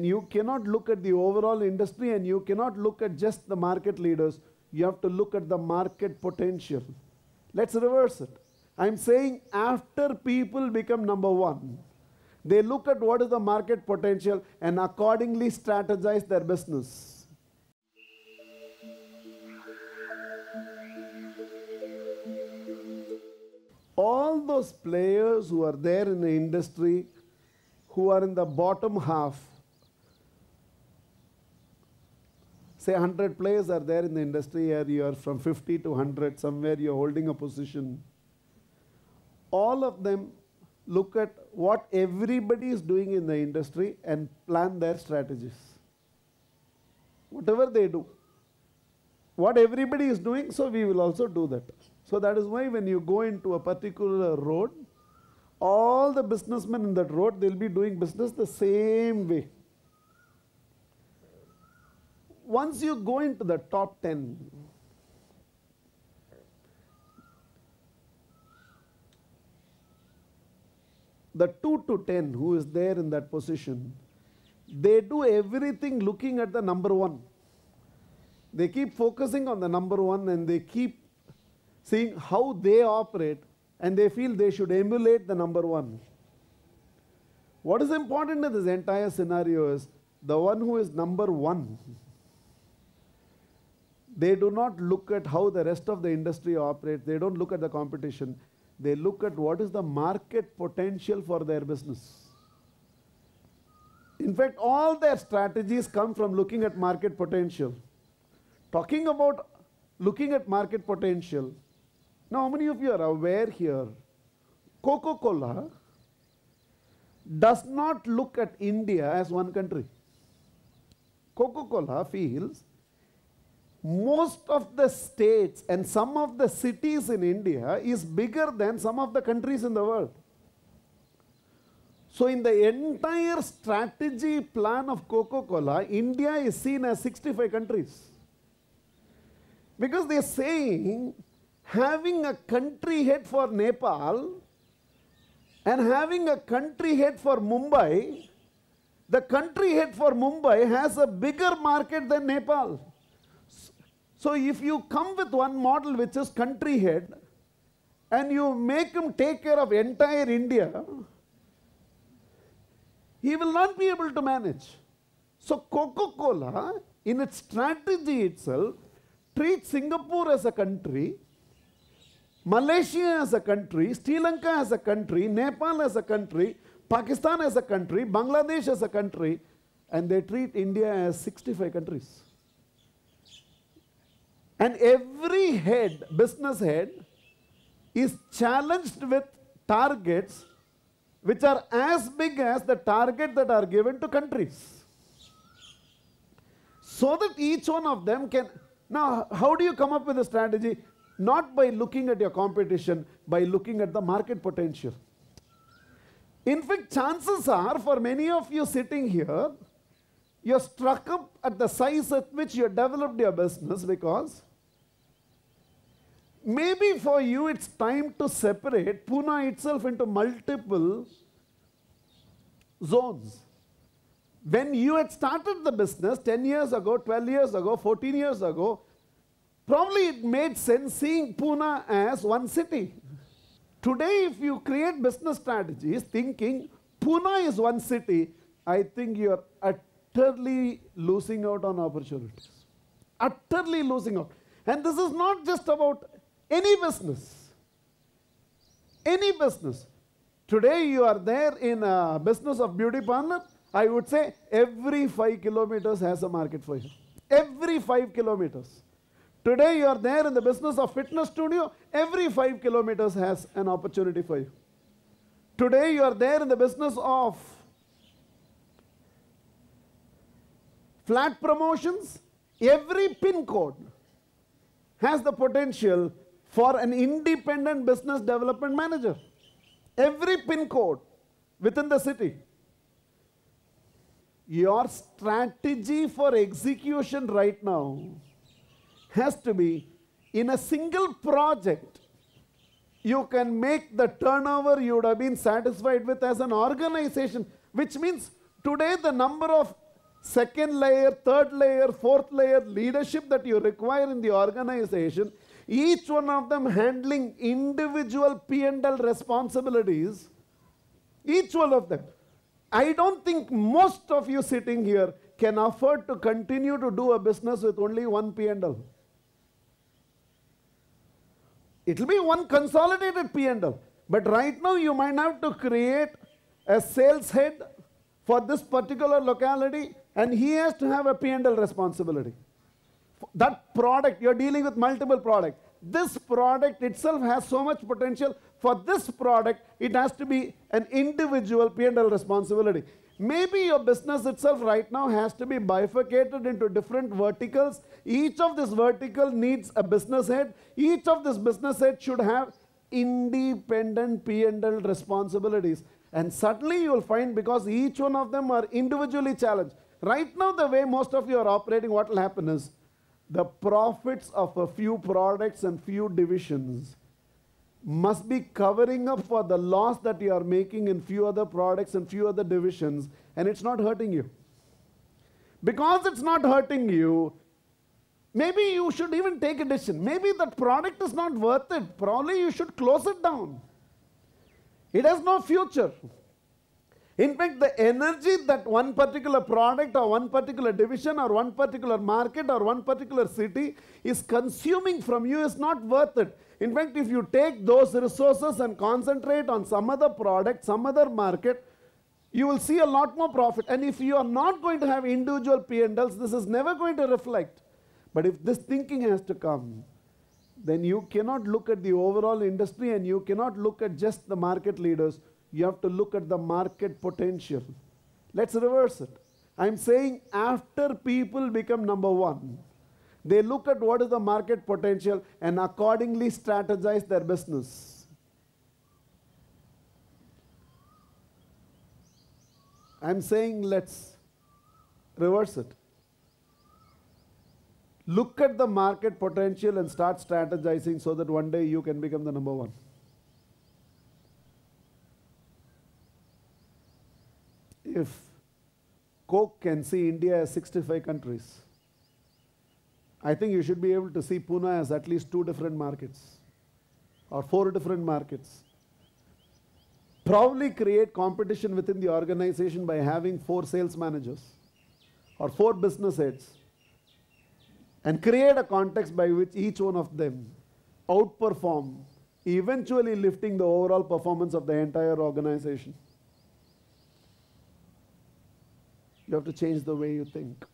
You cannot look at the overall industry and you cannot look at just the market leaders. You have to look at the market potential. Let's reverse it. I'm saying after people become number one, they look at what is the market potential and accordingly strategize their business. all those players who are there in the industry who are in the bottom half say 100 players are there in the industry here, you are from 50 to 100, somewhere you're holding a position. All of them look at what everybody is doing in the industry and plan their strategies. Whatever they do. What everybody is doing, so we will also do that. So that is why when you go into a particular road, all the businessmen in that road, they'll be doing business the same way once you go into the top 10, the 2 to 10 who is there in that position, they do everything looking at the number 1. They keep focusing on the number 1 and they keep seeing how they operate and they feel they should emulate the number 1. What is important in this entire scenario is the one who is number 1 they do not look at how the rest of the industry operates. They don't look at the competition. They look at what is the market potential for their business. In fact, all their strategies come from looking at market potential. Talking about looking at market potential, now how many of you are aware here? Coca-Cola does not look at India as one country. Coca-Cola feels most of the states and some of the cities in India is bigger than some of the countries in the world. So in the entire strategy plan of Coca-Cola, India is seen as 65 countries. Because they're saying having a country head for Nepal and having a country head for Mumbai, the country head for Mumbai has a bigger market than Nepal. So if you come with one model which is country head and you make him take care of entire India, he will not be able to manage. So Coca-Cola in its strategy itself treats Singapore as a country, Malaysia as a country, Sri Lanka as a country, Nepal as a country, Pakistan as a country, Bangladesh as a country, and they treat India as 65 countries. And every head, business head, is challenged with targets which are as big as the target that are given to countries. So that each one of them can. Now, how do you come up with a strategy? Not by looking at your competition, by looking at the market potential. In fact, chances are for many of you sitting here, you're struck up at the size at which you developed your business because maybe for you it's time to separate Pune itself into multiple zones. When you had started the business 10 years ago, 12 years ago, 14 years ago, probably it made sense seeing Pune as one city. Today, if you create business strategies thinking Pune is one city, I think you're at utterly losing out on opportunities. Utterly losing out. And this is not just about any business. Any business. Today you are there in a business of beauty parlor. I would say every 5 kilometers has a market for you. Every 5 kilometers. Today you are there in the business of fitness studio. Every 5 kilometers has an opportunity for you. Today you are there in the business of Flat promotions, every pin code has the potential for an independent business development manager. Every pin code within the city. Your strategy for execution right now has to be in a single project you can make the turnover you would have been satisfied with as an organization, which means today the number of second layer, third layer, fourth layer leadership that you require in the organization, each one of them handling individual P&L responsibilities, each one of them. I don't think most of you sitting here can afford to continue to do a business with only one P&L. It'll be one consolidated P&L. But right now you might have to create a sales head for this particular locality, and he has to have a P&L responsibility. That product, you're dealing with multiple product. This product itself has so much potential. For this product, it has to be an individual P&L responsibility. Maybe your business itself right now has to be bifurcated into different verticals. Each of this vertical needs a business head. Each of this business head should have independent P&L responsibilities. And suddenly you'll find because each one of them are individually challenged. Right now, the way most of you are operating, what will happen is the profits of a few products and few divisions must be covering up for the loss that you are making in few other products and few other divisions, and it's not hurting you. Because it's not hurting you, maybe you should even take a decision. Maybe that product is not worth it. Probably you should close it down. It has no future. In fact, the energy that one particular product or one particular division or one particular market or one particular city is consuming from you is not worth it. In fact, if you take those resources and concentrate on some other product, some other market, you will see a lot more profit. And if you are not going to have individual P&Ls, this is never going to reflect. But if this thinking has to come, then you cannot look at the overall industry and you cannot look at just the market leaders you have to look at the market potential. Let's reverse it. I'm saying after people become number one, they look at what is the market potential and accordingly strategize their business. I'm saying let's reverse it. Look at the market potential and start strategizing so that one day you can become the number one. Coke can see India as 65 countries. I think you should be able to see Pune as at least two different markets or four different markets. Probably create competition within the organization by having four sales managers or four business heads and create a context by which each one of them outperform, eventually lifting the overall performance of the entire organization. You have to change the way you think.